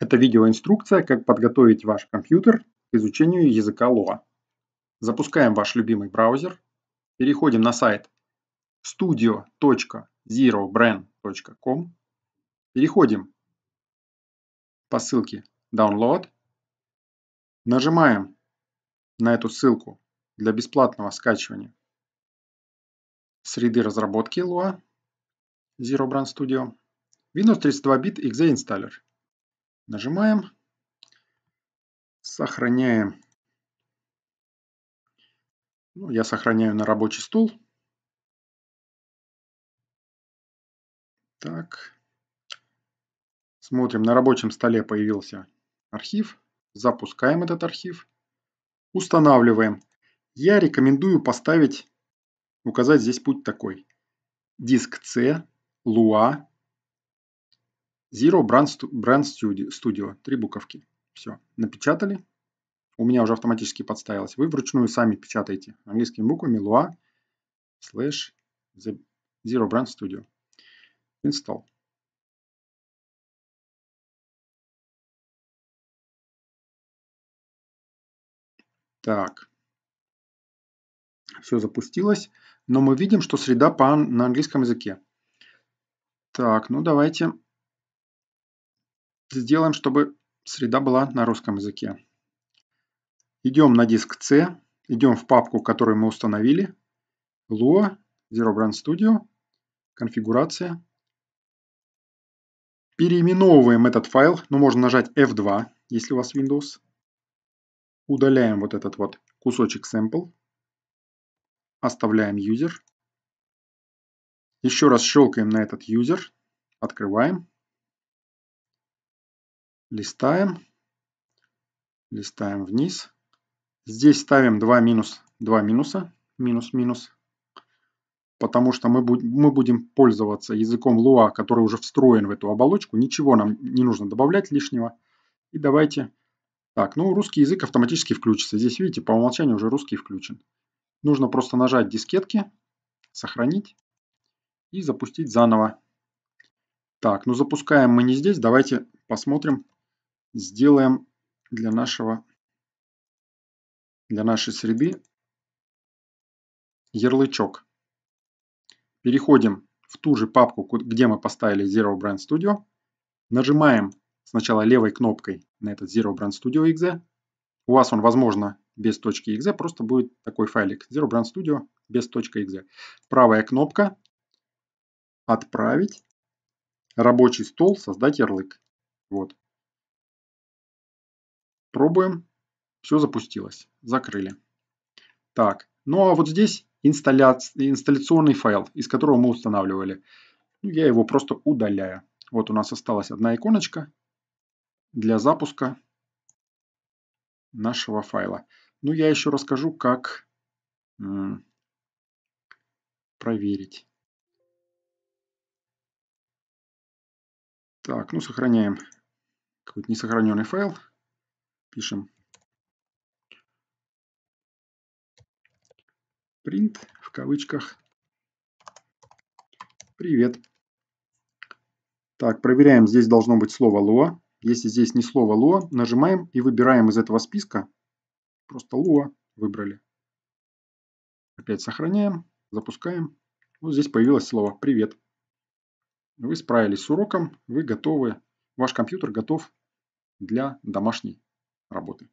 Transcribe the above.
Это видеоинструкция, как подготовить ваш компьютер к изучению языка Lua. А. Запускаем ваш любимый браузер, переходим на сайт studio.zerobrand.com, переходим по ссылке Download, нажимаем на эту ссылку для бесплатного скачивания среды разработки Lua а, Zero Studio, Windows 32-бит .exe Installer. Нажимаем. Сохраняем. Ну, я сохраняю на рабочий стол. Так. Смотрим, на рабочем столе появился архив. Запускаем этот архив. Устанавливаем. Я рекомендую поставить, указать здесь путь такой. Диск C, Lua, Zero Brand, Studio, три буковки. Все, напечатали. У меня уже автоматически подставилось. Вы вручную сами печатаете английскими буквами Lua slash Zero Brand Studio. Install. Так. Все запустилось. Но мы видим, что среда по, на английском языке. Так, ну давайте сделаем, чтобы среда была на русском языке. Идем на диск C, идем в папку, которую мы установили, Lua, Zero Brand Studio, конфигурация. Переименовываем этот файл, но ну, можно нажать F2, если у вас Windows. Удаляем вот этот вот кусочек sample. Оставляем user. Еще раз щелкаем на этот user, открываем листаем, листаем вниз. Здесь ставим 2 минус, 2 минуса, минус, минус. Потому что мы, мы будем пользоваться языком Lua, который уже встроен в эту оболочку. Ничего нам не нужно добавлять лишнего. И давайте... Так, ну русский язык автоматически включится. Здесь, видите, по умолчанию уже русский включен. Нужно просто нажать дискетки, сохранить и запустить заново. Так, ну запускаем мы не здесь. Давайте посмотрим, сделаем для нашего для нашей среды ярлычок. Переходим в ту же папку, где мы поставили Zero Brand Studio. Нажимаем сначала левой кнопкой на этот Zero Brand Studio .exe. У вас он, возможно, без точки .exe, просто будет такой файлик Zero Brand Studio без точки .exe. Правая кнопка «Отправить», рабочий стол «Создать ярлык». Вот. Пробуем. Все запустилось. Закрыли. Так, ну а вот здесь инсталля... инсталляционный файл, из которого мы устанавливали. Ну, я его просто удаляю. Вот у нас осталась одна иконочка для запуска нашего файла. Ну, я еще расскажу, как проверить. Так, ну сохраняем какой-то несохраненный файл пишем print в кавычках привет. Так, проверяем, здесь должно быть слово лоа. Если здесь не слово лоа, нажимаем и выбираем из этого списка. Просто лоа выбрали. Опять сохраняем, запускаем. Вот здесь появилось слово «Привет». Вы справились с уроком, вы готовы, ваш компьютер готов для домашней работы